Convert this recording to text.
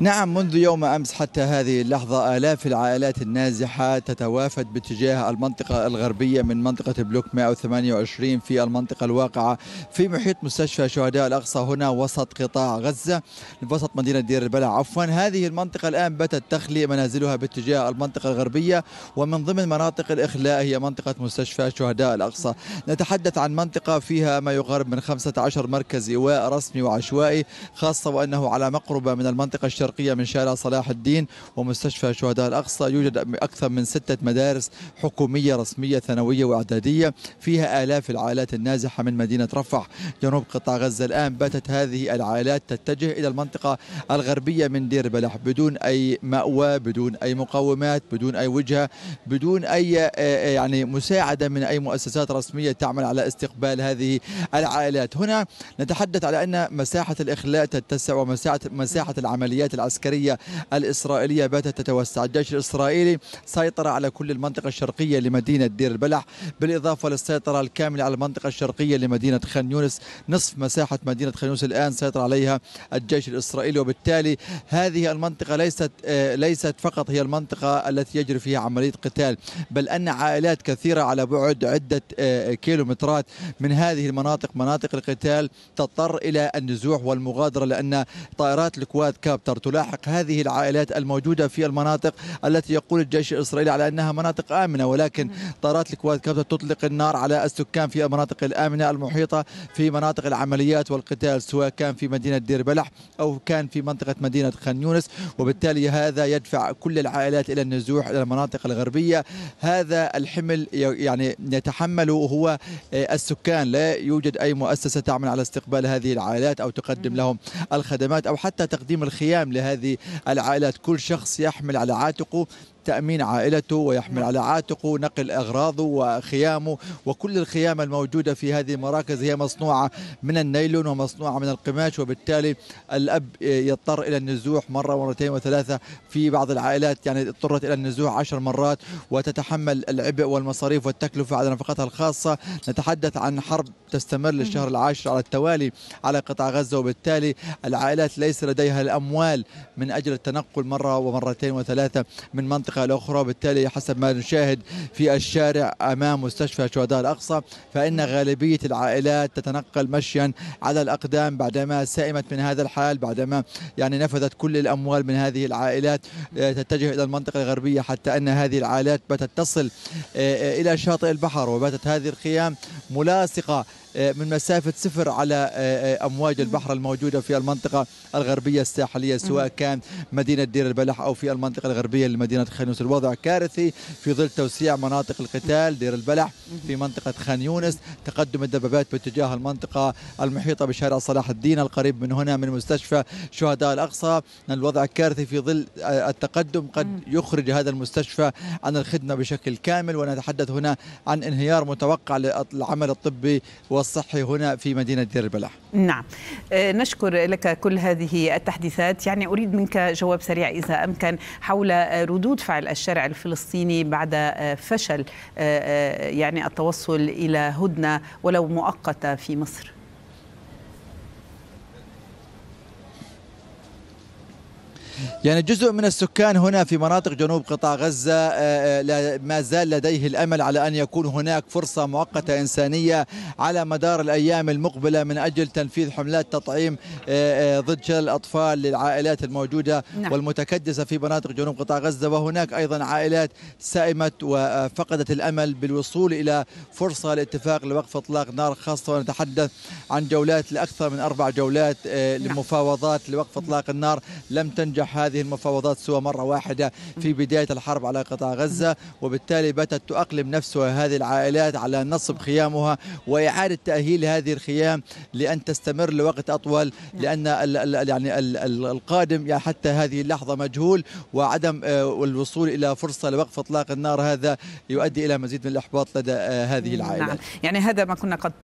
نعم منذ يوم أمس حتى هذه اللحظة آلاف العائلات النازحة تتوافد باتجاه المنطقة الغربية من منطقة بلوك 128 في المنطقة الواقعة في محيط مستشفى شهداء الأقصى هنا وسط قطاع غزة وسط مدينة دير البلح عفوا هذه المنطقة الآن باتت تخلي منازلها باتجاه المنطقة الغربية ومن ضمن مناطق الإخلاء هي منطقة مستشفى شهداء الأقصى نتحدث عن منطقة فيها ما يقارب من 15 مركز إيواء رسمي وعشوائي خاصة وأنه على مقربة من المنطقة الشرقية الشرقية من شارع صلاح الدين ومستشفى شهداء الأقصى يوجد أكثر من ستة مدارس حكومية رسمية ثانوية وإعدادية فيها آلاف العائلات النازحة من مدينة رفح جنوب قطاع غزة الآن باتت هذه العائلات تتجه إلى المنطقة الغربية من دير بلح بدون أي مأوى بدون أي مقومات بدون أي وجهة بدون أي آه، آه، يعني مساعدة من أي مؤسسات رسمية تعمل على استقبال هذه العائلات هنا نتحدث على أن مساحة الإخلاء تتسع ومساحة مساحة العمليات العسكرية الإسرائيلية باتت تتوسع الجيش الإسرائيلي سيطر على كل المنطقة الشرقية لمدينة دير البلح بالإضافة للسيطرة الكاملة على المنطقة الشرقية لمدينة خان يونس نصف مساحة مدينة خان يونس الآن سيطر عليها الجيش الإسرائيلي وبالتالي هذه المنطقة ليست آه، ليست فقط هي المنطقة التي يجري فيها عملية قتال بل أن عائلات كثيرة على بعد عدة آه، كيلومترات من هذه المناطق مناطق القتال تضطر إلى النزوح والمغادرة لأن طائرات الكواد كابتر تلاحق هذه العائلات الموجودة في المناطق التي يقول الجيش الإسرائيلي على أنها مناطق آمنة ولكن طارات الكواد تطلق النار على السكان في المناطق الآمنة المحيطة في مناطق العمليات والقتال سواء كان في مدينة دير بلح أو كان في منطقة مدينة خان يونس وبالتالي هذا يدفع كل العائلات إلى النزوح إلى المناطق الغربية هذا الحمل يعني يتحمله هو آه، السكان لا يوجد أي مؤسسة تعمل على استقبال هذه العائلات أو تقدم لهم الخدمات أو حتى تقديم الخيام لهذه العائلات كل شخص يحمل على عاتقه تأمين عائلته ويحمل على عاتقه نقل أغراضه وخيامه وكل الخيام الموجودة في هذه المراكز هي مصنوعة من النيلون ومصنوعة من القماش وبالتالي الأب يضطر إلى النزوح مرة ومرتين وثلاثة في بعض العائلات يعني اضطرت إلى النزوح عشر مرات وتتحمل العبء والمصاريف والتكلفة على نفقتها الخاصة نتحدث عن حرب تستمر للشهر العاشر على التوالي على قطاع غزة وبالتالي العائلات ليس لديها الأموال من أجل التنقل مرة ومرتين وثلاثة من منطقة الحلقة الأخرى بالتالي حسب ما نشاهد في الشارع أمام مستشفى شهداء الأقصى فإن غالبية العائلات تتنقل مشيا على الأقدام بعدما سئمت من هذا الحال بعدما يعني نفذت كل الأموال من هذه العائلات آه، تتجه إلى المنطقة الغربية حتى أن هذه العائلات باتت تصل آه، آه، إلى شاطئ البحر وباتت هذه الخيام ملاصقة آه، من مسافة صفر على آه، آه، أمواج البحر الموجودة في المنطقة الغربية الساحلية سواء كان مدينة دير البلح أو في المنطقة الغربية لمدينة خانيونس الوضع كارثي في ظل توسيع مناطق القتال دير البلح في منطقة خان يونس تقدم الدبابات باتجاه المنطقة المحيطة بشارع صلاح الدين القريب من هنا من مستشفى شهداء الأقصى الوضع كارثي في ظل التقدم قد يخرج هذا المستشفى عن الخدمة بشكل كامل ونتحدث هنا عن انهيار متوقع للعمل الطبي و والصحي هنا في مدينة دير البلح نعم آه، نشكر لك كل هذه التحديثات يعني أريد منك جواب سريع إذا أمكن حول آه، ردود فعل الشارع الفلسطيني بعد آه، فشل يعني التوصل إلى هدنة ولو مؤقتة في مصر يعني جزء من السكان هنا في مناطق جنوب قطاع غزة آه، آه، ما زال لديه الأمل على أن يكون هناك فرصة مؤقتة إنسانية على مدار الأيام المقبلة من أجل تنفيذ حملات تطعيم آه، ضد شلل الأطفال للعائلات الموجودة نعم. والمتكدسة في مناطق جنوب قطاع غزة وهناك أيضا عائلات سائمت وفقدت الأمل بالوصول إلى فرصة لاتفاق لوقف إطلاق نار خاصة ونتحدث عن جولات لأكثر من أربع جولات نعم. لمفاوضات لوقف إطلاق النار لم تنجح تفتح هذه المفاوضات سوى مرة واحدة في بداية الحرب على قطاع غزة وبالتالي باتت تؤقلم نفسها هذه العائلات على نصب خيامها وإعادة تأهيل هذه الخيام لأن تستمر لوقت أطول نعم. لأن ال ال يعني القادم حتى هذه اللحظة مجهول وعدم آه، الوصول إلى فرصة لوقف إطلاق النار هذا يؤدي إلى مزيد من الإحباط لدى آه، هذه نعم. العائلات نعم. يعني هذا ما كنا قد